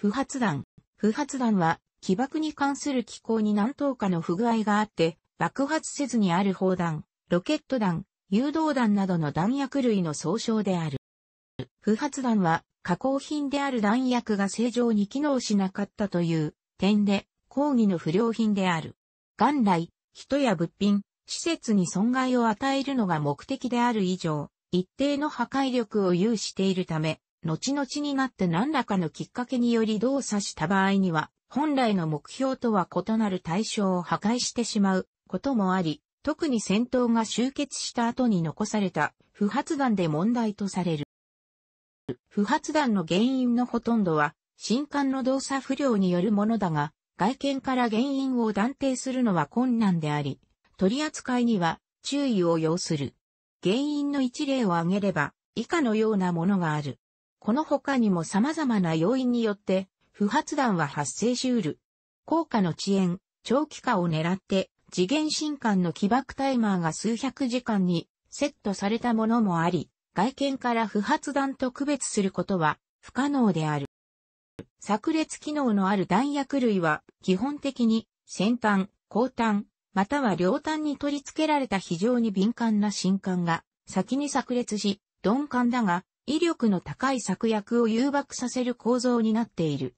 不発弾。不発弾は、起爆に関する機構に何等かの不具合があって、爆発せずにある砲弾、ロケット弾、誘導弾などの弾薬類の総称である。不発弾は、加工品である弾薬が正常に機能しなかったという点で、抗議の不良品である。元来、人や物品、施設に損害を与えるのが目的である以上、一定の破壊力を有しているため、後々になって何らかのきっかけにより動作した場合には、本来の目標とは異なる対象を破壊してしまうこともあり、特に戦闘が終結した後に残された不発弾で問題とされる。不発弾の原因のほとんどは、新刊の動作不良によるものだが、外見から原因を断定するのは困難であり、取り扱いには注意を要する。原因の一例を挙げれば、以下のようなものがある。この他にも様々な要因によって、不発弾は発生しうる。効果の遅延、長期化を狙って、次元新刊の起爆タイマーが数百時間にセットされたものもあり、外見から不発弾と区別することは不可能である。炸裂機能のある弾薬類は基本的に先端、後端、または両端に取り付けられた非常に敏感な新刊が先に炸裂し、鈍感だが威力の高い策薬を誘爆させる構造になっている。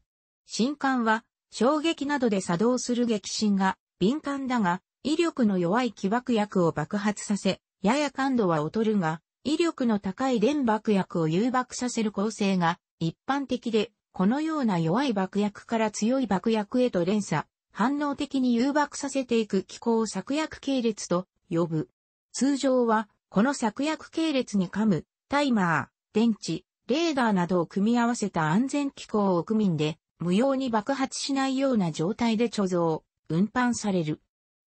新感は、衝撃などで作動する激震が敏感だが、威力の弱い起爆薬を爆発させ、やや感度は劣るが、威力の高い電爆薬を誘爆させる構成が一般的で、このような弱い爆薬から強い爆薬へと連鎖、反応的に誘爆させていく機構を策薬系列と呼ぶ。通常は、この策薬系列に噛む、タイマー、電池、レーダーなどを組み合わせた安全機構を区民で、無用に爆発しないような状態で貯蔵、運搬される。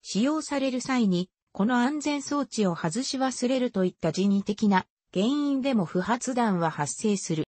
使用される際に、この安全装置を外し忘れるといった人為的な原因でも不発弾は発生する。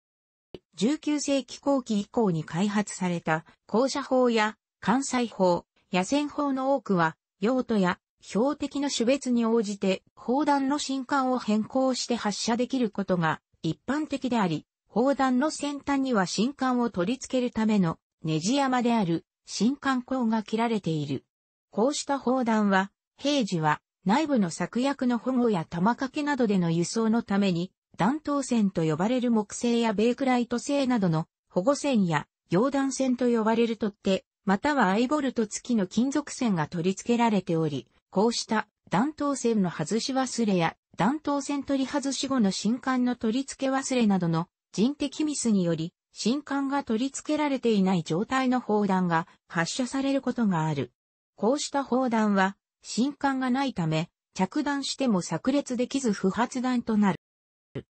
19世紀後期以降に開発された高射砲や艦載砲、野戦砲の多くは用途や標的の種別に応じて砲弾の進化を変更して発射できることが一般的であり、砲弾の先端には新管を取り付けるためのネジ山である新管口が切られている。こうした砲弾は、平時は内部の策薬の保護や玉掛けなどでの輸送のために、弾頭線と呼ばれる木製やベークライト製などの保護線や溶弾線と呼ばれる取っ手、またはアイボルト付きの金属線が取り付けられており、こうした弾頭線の外し忘れや弾頭線取り外し後の新刊の取り付け忘れなどの人的ミスにより、新刊が取り付けられていない状態の砲弾が発射されることがある。こうした砲弾は、新刊がないため、着弾しても炸裂できず不発弾となる。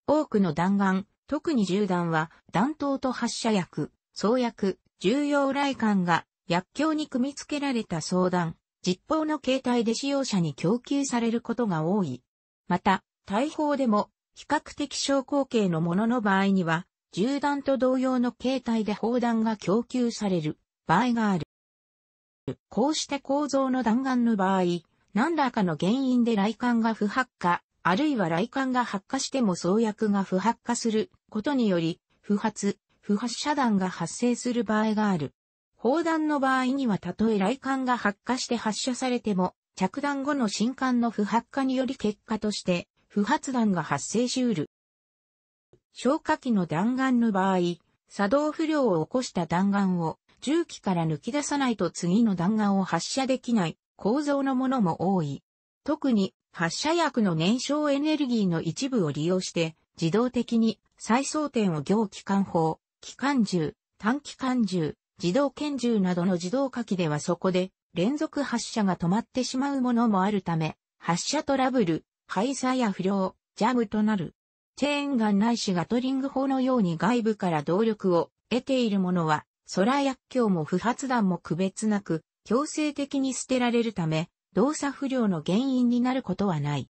多くの弾丸、特に銃弾は、弾頭と発射薬、装薬、重要雷管が薬莢に組み付けられた相談、実砲の形態で使用者に供給されることが多い。また、大砲でも、比較的小口径のものの場合には、銃弾と同様の形態で砲弾が供給される場合がある。こうして構造の弾丸の場合、何らかの原因で雷管が不発火、あるいは雷管が発火しても創薬が不発火することにより、不発、不発射弾が発生する場合がある。砲弾の場合にはたとえ雷管が発火して発射されても、着弾後の新管の不発火により結果として、不発弾が発生しうる。消火器の弾丸の場合、作動不良を起こした弾丸を重機から抜き出さないと次の弾丸を発射できない構造のものも多い。特に発射薬の燃焼エネルギーの一部を利用して自動的に再装填を行機関砲、機関銃、短機関銃、自動拳銃などの自動火器ではそこで連続発射が止まってしまうものもあるため、発射トラブル、排差や不良、ジャムとなる。チェーンガンないしガトリング砲のように外部から動力を得ているものは、空薬莢も不発弾も区別なく、強制的に捨てられるため、動作不良の原因になることはない。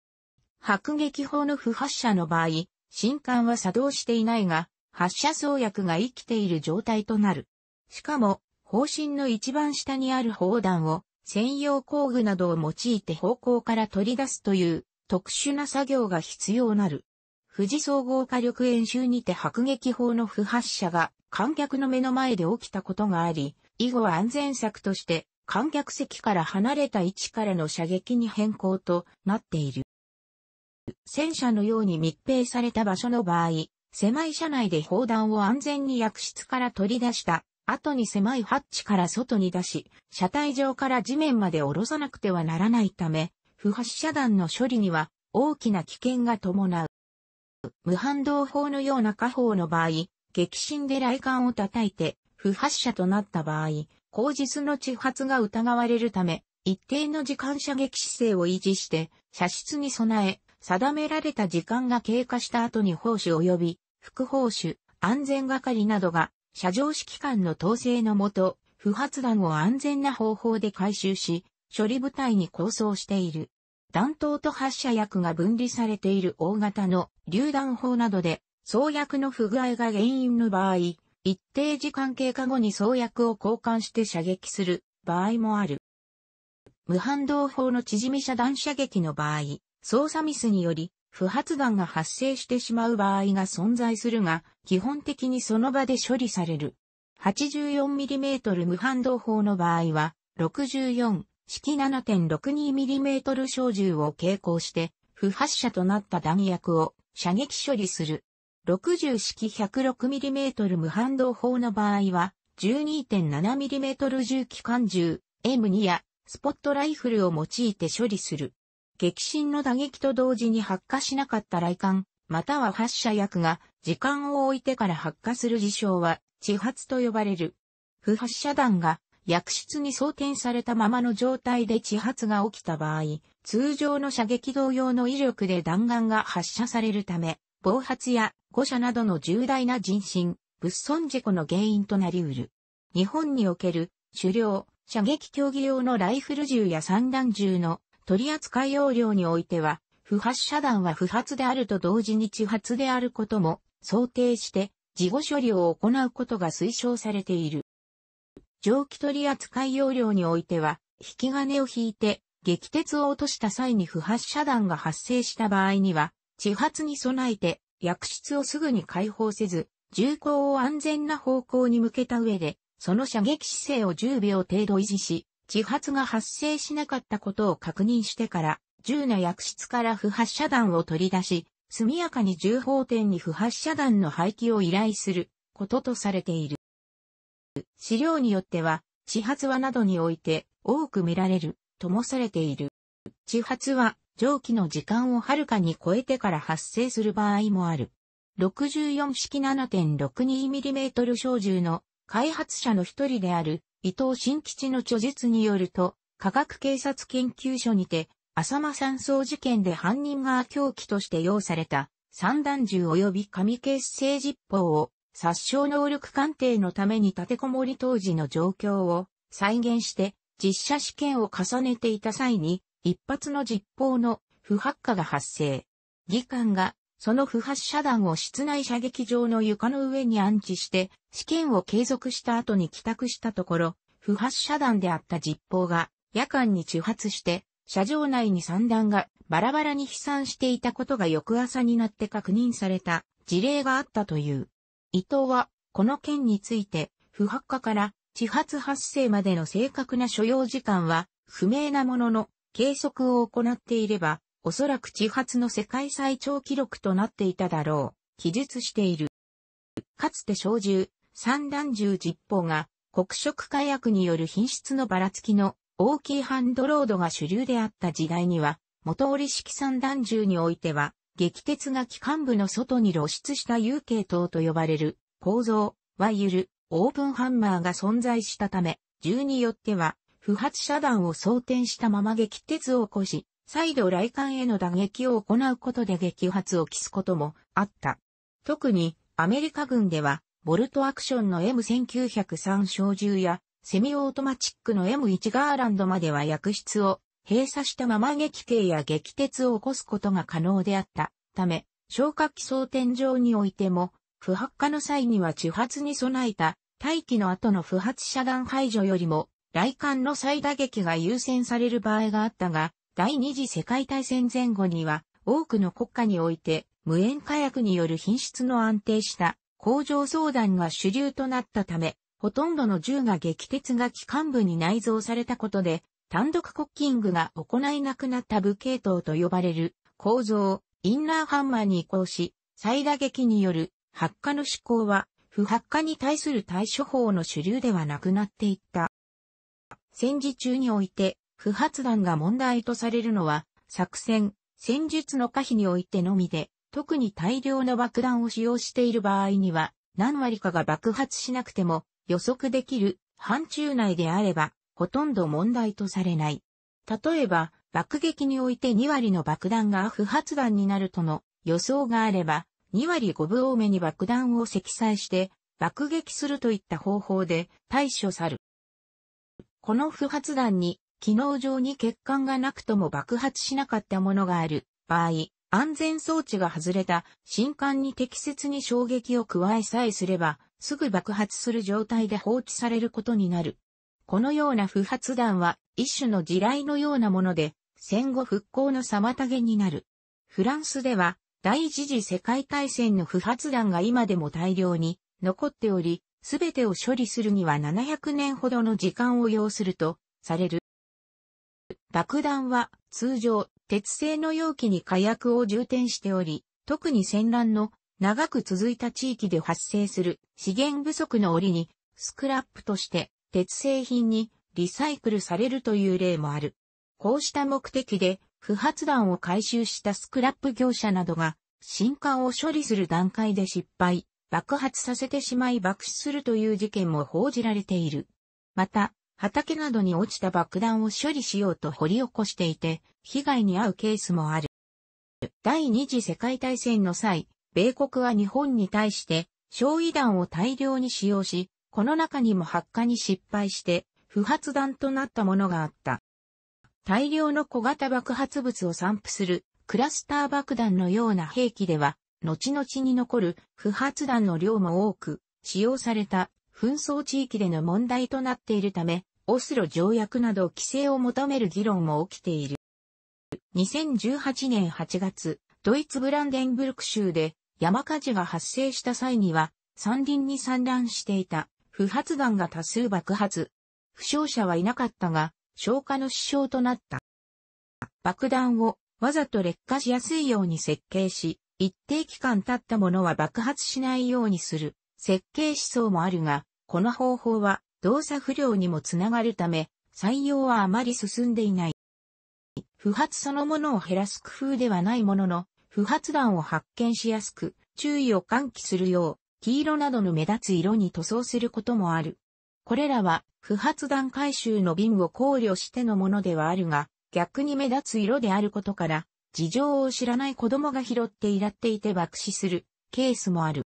迫撃砲の不発射の場合、新艦は作動していないが、発射創薬が生きている状態となる。しかも、方針の一番下にある砲弾を専用工具などを用いて方向から取り出すという特殊な作業が必要なる。富士総合火力演習にて迫撃砲の不発射が観客の目の前で起きたことがあり、以後安全策として観客席から離れた位置からの射撃に変更となっている。戦車のように密閉された場所の場合、狭い車内で砲弾を安全に薬室から取り出した後に狭いハッチから外に出し、車体上から地面まで下ろさなくてはならないため、不発射弾の処理には大きな危険が伴う。無反動砲のような火砲の場合、激震で雷管を叩いて、不発射となった場合、口実の地発が疑われるため、一定の時間射撃姿勢を維持して、射出に備え、定められた時間が経過した後に砲手及び、副砲手、安全係などが車上指揮官の統制のもと、不発弾を安全な方法で回収し、処理部隊に構想している。弾頭と発射薬が分離されている大型の榴弾砲などで、創薬の不具合が原因の場合、一定時間経過後に創薬を交換して射撃する場合もある。無反動砲の縮み遮断射撃の場合、操作ミスにより不発弾が発生してしまう場合が存在するが、基本的にその場で処理される。84mm 無反動砲の場合は、64式 7.62mm 小銃を携行して、不発射となった弾薬を射撃処理する。60式 106mm 無反動砲の場合は、12.7mm 銃機関銃、M2 やスポットライフルを用いて処理する。激震の打撃と同時に発火しなかった雷管、または発射薬が時間を置いてから発火する事象は、地発と呼ばれる。不発射弾が薬室に装填されたままの状態で地発が起きた場合、通常の射撃同様の威力で弾丸が発射されるため、暴発や誤射などの重大な人身、物損事故の原因となり得る。日本における狩猟、射撃競技用のライフル銃や散弾銃の取扱容量においては、不発射弾は不発であると同時に地発であることも想定して事後処理を行うことが推奨されている。蒸気取扱容量においては、引き金を引いて撃鉄を落とした際に不発射弾が発生した場合には、地発に備えて薬室をすぐに解放せず、銃口を安全な方向に向けた上で、その射撃姿勢を10秒程度維持し、自発が発生しなかったことを確認してから、銃の薬室から不発射弾を取り出し、速やかに銃砲店に不発射弾の廃棄を依頼することとされている。資料によっては、地発話などにおいて多く見られるともされている。地発は蒸気の時間をはるかに超えてから発生する場合もある。64式 7.62mm 小銃の開発者の一人である伊藤新吉の著述によると、科学警察研究所にて、浅間山荘事件で犯人が凶器として用された、散弾銃及び紙ケース製実砲を、殺傷能力鑑定のために立てこもり当時の状況を再現して、実写試験を重ねていた際に、一発の実砲の不発火が発生。議官が、その不発射弾を室内射撃場の床の上に安置して、試験を継続した後に帰宅したところ、不発射弾であった実砲が夜間に中発して、車場内に散弾がバラバラに飛散していたことが翌朝になって確認された事例があったという。伊藤は、この件について、不発火から地発発生までの正確な所要時間は不明なものの、計測を行っていれば、おそらく地発の世界最長記録となっていただろう、記述している。かつて小銃、三段銃実砲が黒色火薬による品質のばらつきの大きいハンドロードが主流であった時代には、元折式三段銃においては、激鉄が機関部の外に露出した有形塔と呼ばれる構造、ワイユル、オープンハンマーが存在したため、銃によっては、不発射弾を装填したまま撃鉄を起こし、再度雷管への打撃を行うことで撃発を期すこともあった。特にアメリカ軍ではボルトアクションの M1903 小銃や、セミオートマチックの M1 ガーランドまでは薬室を閉鎖したまま撃艇や撃鉄を起こすことが可能であったため、消火器装填場においても、不発火の際には地発に備えた待機の後の不発遮断排除よりも、雷管の再打撃が優先される場合があったが、第二次世界大戦前後には、多くの国家において、無煙火薬による品質の安定した工場相談が主流となったため、ほとんどの銃が撃鉄が機関部に内蔵されたことで、単独コッキングが行えなくなった部系統と呼ばれる構造、インナーハンマーに移行し、再打撃による発火の施行は、不発火に対する対処法の主流ではなくなっていった。戦時中において、不発弾が問題とされるのは、作戦、戦術の可否においてのみで、特に大量の爆弾を使用している場合には、何割かが爆発しなくても予測できる範疇内であれば、ほとんど問題とされない。例えば、爆撃において2割の爆弾が不発弾になるとの予想があれば、2割5分多めに爆弾を積載して爆撃するといった方法で対処さる。この不発弾に機能上に欠陥がなくとも爆発しなかったものがある場合、安全装置が外れた新艦に適切に衝撃を加えさえすれば、すぐ爆発する状態で放置されることになる。このような不発弾は一種の地雷のようなもので、戦後復興の妨げになる。フランスでは第一次世界大戦の不発弾が今でも大量に残っており、すべてを処理するには700年ほどの時間を要するとされる。爆弾は通常鉄製の容器に火薬を充填しており、特に戦乱の長く続いた地域で発生する資源不足の折にスクラップとして鉄製品にリサイクルされるという例もある。こうした目的で不発弾を回収したスクラップ業者などが新刊を処理する段階で失敗、爆発させてしまい爆死するという事件も報じられている。また、畑などに落ちた爆弾を処理しようと掘り起こしていて、被害に遭うケースもある。第二次世界大戦の際、米国は日本に対して焼夷弾を大量に使用し、この中にも発火に失敗して不発弾となったものがあった。大量の小型爆発物を散布するクラスター爆弾のような兵器では、後々に残る不発弾の量も多く使用された紛争地域での問題となっているため、オスロ条約など規制を求める議論も起きている。2018年8月、ドイツブランデンブルク州で山火事が発生した際には、山林に散乱していた不発弾が多数爆発。負傷者はいなかったが、消火の支障となった。爆弾をわざと劣化しやすいように設計し、一定期間経ったものは爆発しないようにする設計思想もあるが、この方法は動作不良にもつながるため、採用はあまり進んでいない。不発そのものを減らす工夫ではないものの、不発弾を発見しやすく、注意を喚起するよう、黄色などの目立つ色に塗装することもある。これらは、不発弾回収の瓶を考慮してのものではあるが、逆に目立つ色であることから、事情を知らない子供が拾っていらっていて爆死するケースもある。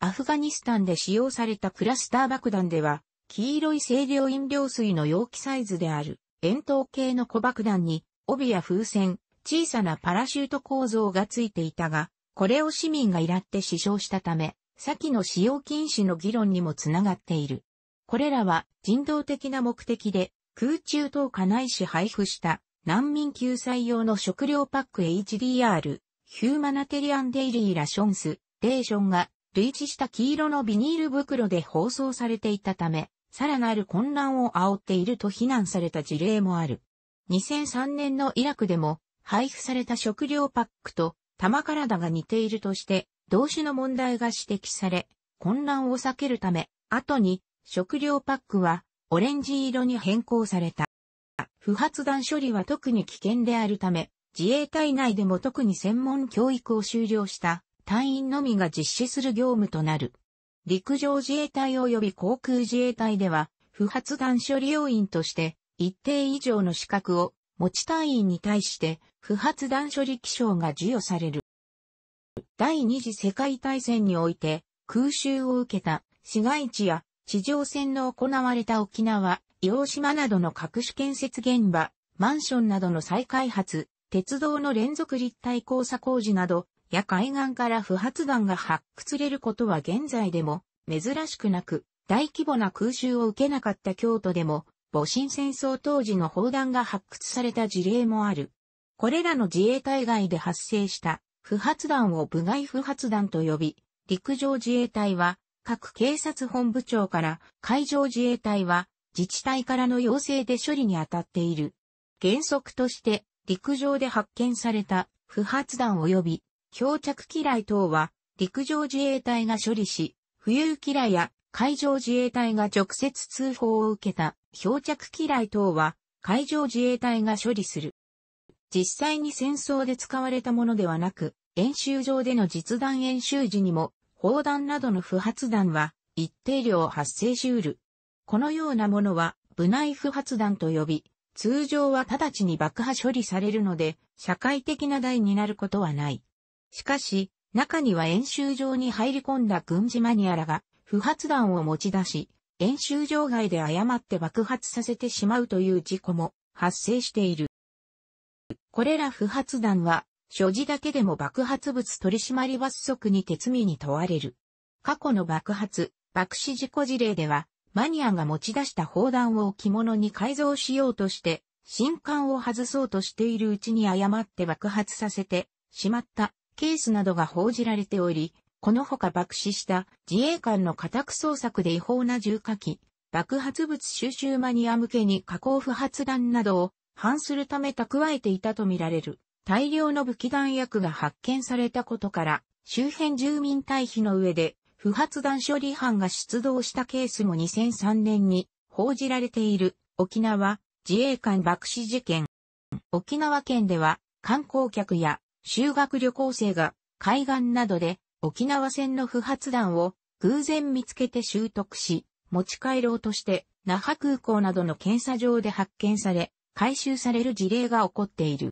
アフガニスタンで使用されたクラスター爆弾では、黄色い清涼飲料水の容器サイズである、円筒形の小爆弾に、帯や風船、小さなパラシュート構造がついていたが、これを市民が嫌って死傷したため、先の使用禁止の議論にもつながっている。これらは人道的な目的で空中投下ないし配布した難民救済用の食料パック HDR、ヒューマナテリアンデイリーラションス、デーションが類似した黄色のビニール袋で包装されていたため、さらなる混乱を煽っていると非難された事例もある。2003年のイラクでも、配布された食料パックと玉体が似ているとして、同種の問題が指摘され、混乱を避けるため、後に食料パックはオレンジ色に変更された。不発弾処理は特に危険であるため、自衛隊内でも特に専門教育を修了した隊員のみが実施する業務となる。陸上自衛隊及び航空自衛隊では、不発弾処理要員として、一定以上の資格を持ち隊員に対して、不発弾処理気象が授与される。第二次世界大戦において、空襲を受けた市街地や地上戦の行われた沖縄、洋島などの各種建設現場、マンションなどの再開発、鉄道の連続立体交差工事など、や海岸から不発弾が発掘れることは現在でも珍しくなく、大規模な空襲を受けなかった京都でも、戊辰戦争当時の砲弾が発掘された事例もある。これらの自衛隊外で発生した不発弾を部外不発弾と呼び、陸上自衛隊は各警察本部長から海上自衛隊は自治体からの要請で処理に当たっている。原則として陸上で発見された不発弾及び漂着機雷等は、陸上自衛隊が処理し、浮遊機雷や海上自衛隊が直接通報を受けた漂着機雷等は、海上自衛隊が処理する。実際に戦争で使われたものではなく、演習場での実弾演習時にも、砲弾などの不発弾は一定量発生しうる。このようなものは、部内不発弾と呼び、通常は直ちに爆破処理されるので、社会的な台になることはない。しかし、中には演習場に入り込んだ軍事マニアらが、不発弾を持ち出し、演習場外で誤って爆発させてしまうという事故も発生している。これら不発弾は、所持だけでも爆発物取締罰則に手罪に問われる。過去の爆発、爆死事故事例では、マニアが持ち出した砲弾を置物に改造しようとして、新刊を外そうとしているうちに誤って爆発させてしまったケースなどが報じられており、このほか爆死した自衛官の家宅捜索で違法な重火器、爆発物収集マニア向けに加工不発弾などを反するため蓄えていたとみられる大量の武器弾薬が発見されたことから、周辺住民退避の上で不発弾処理班が出動したケースも2003年に報じられている沖縄自衛官爆死事件。沖縄県では観光客や修学旅行生が海岸などで沖縄戦の不発弾を偶然見つけて習得し、持ち帰ろうとして那覇空港などの検査場で発見され、回収される事例が起こっている。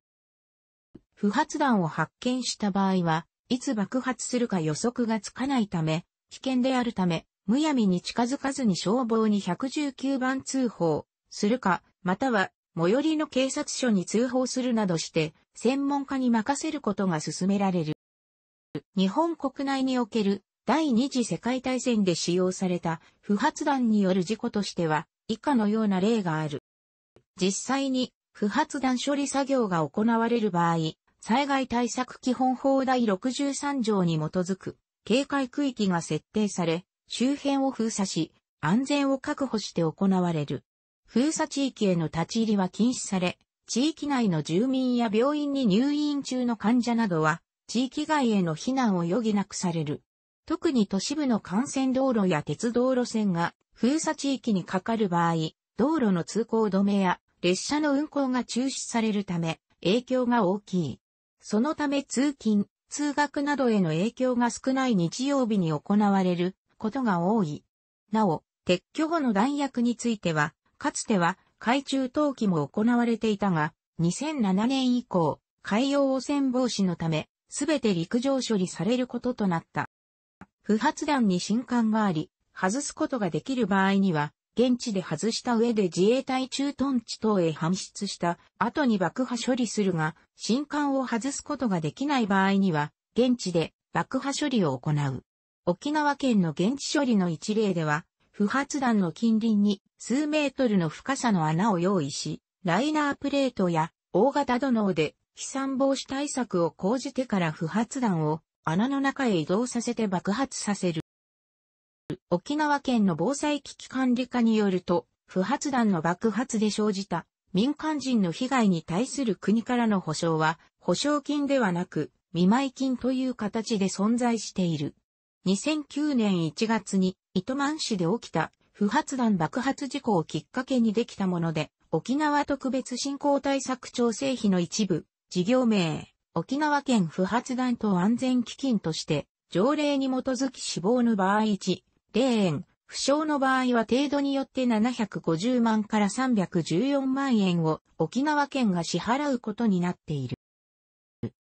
不発弾を発見した場合は、いつ爆発するか予測がつかないため、危険であるため、むやみに近づかずに消防に119番通報するか、または最寄りの警察署に通報するなどして、専門家に任せることが進められる。日本国内における第二次世界大戦で使用された不発弾による事故としては以下のような例がある。実際に不発弾処理作業が行われる場合、災害対策基本法第63条に基づく警戒区域が設定され、周辺を封鎖し、安全を確保して行われる。封鎖地域への立ち入りは禁止され、地域内の住民や病院に入院中の患者などは、地域外への避難を余儀なくされる。特に都市部の幹線道路や鉄道路線が封鎖地域にかかる場合、道路の通行止めや列車の運行が中止されるため影響が大きい。そのため通勤、通学などへの影響が少ない日曜日に行われることが多い。なお、撤去後の弾薬については、かつては海中投機も行われていたが、2007年以降、海洋汚染防止のため、すべて陸上処理されることとなった。不発弾に新艦があり、外すことができる場合には、現地で外した上で自衛隊駐屯地等へ搬出した後に爆破処理するが、新艦を外すことができない場合には、現地で爆破処理を行う。沖縄県の現地処理の一例では、不発弾の近隣に数メートルの深さの穴を用意し、ライナープレートや大型土のうで飛散防止対策を講じてから不発弾を穴の中へ移動させて爆発させる。沖縄県の防災危機管理課によると、不発弾の爆発で生じた民間人の被害に対する国からの保障は、保証金ではなく、見舞金という形で存在している。2009年1月に糸満市で起きた不発弾爆発事故をきっかけにできたもので、沖縄特別振興対策調整費の一部、事業名、沖縄県不発弾等安全基金として、条例に基づき死亡の場合1、0円、負傷の場合は程度によって750万から314万円を沖縄県が支払うことになっている。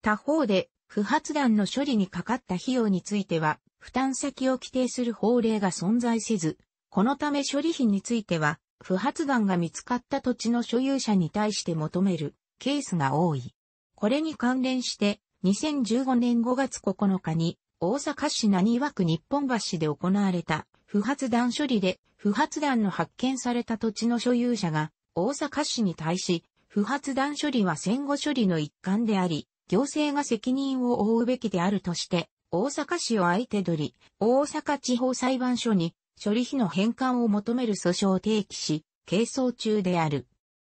他方で、不発弾の処理にかかった費用については、負担先を規定する法令が存在せず、このため処理費については、不発弾が見つかった土地の所有者に対して求めるケースが多い。これに関連して、2015年5月9日に、大阪市浪速区日本橋で行われた不発弾処理で、不発弾の発見された土地の所有者が、大阪市に対し、不発弾処理は戦後処理の一環であり、行政が責任を負うべきであるとして、大阪市を相手取り、大阪地方裁判所に処理費の返還を求める訴訟を提起し、係争中である。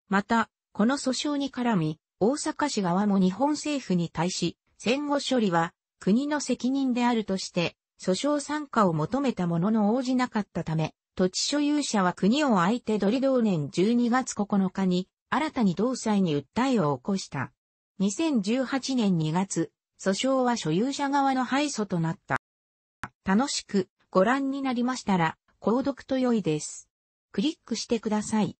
また、この訴訟に絡み、大阪市側も日本政府に対し、戦後処理は国の責任であるとして、訴訟参加を求めたものの応じなかったため、土地所有者は国を相手取り同年12月9日に、新たに同裁に訴えを起こした。2018年2月、訴訟は所有者側の敗訴となった。楽しくご覧になりましたら、購読と良いです。クリックしてください。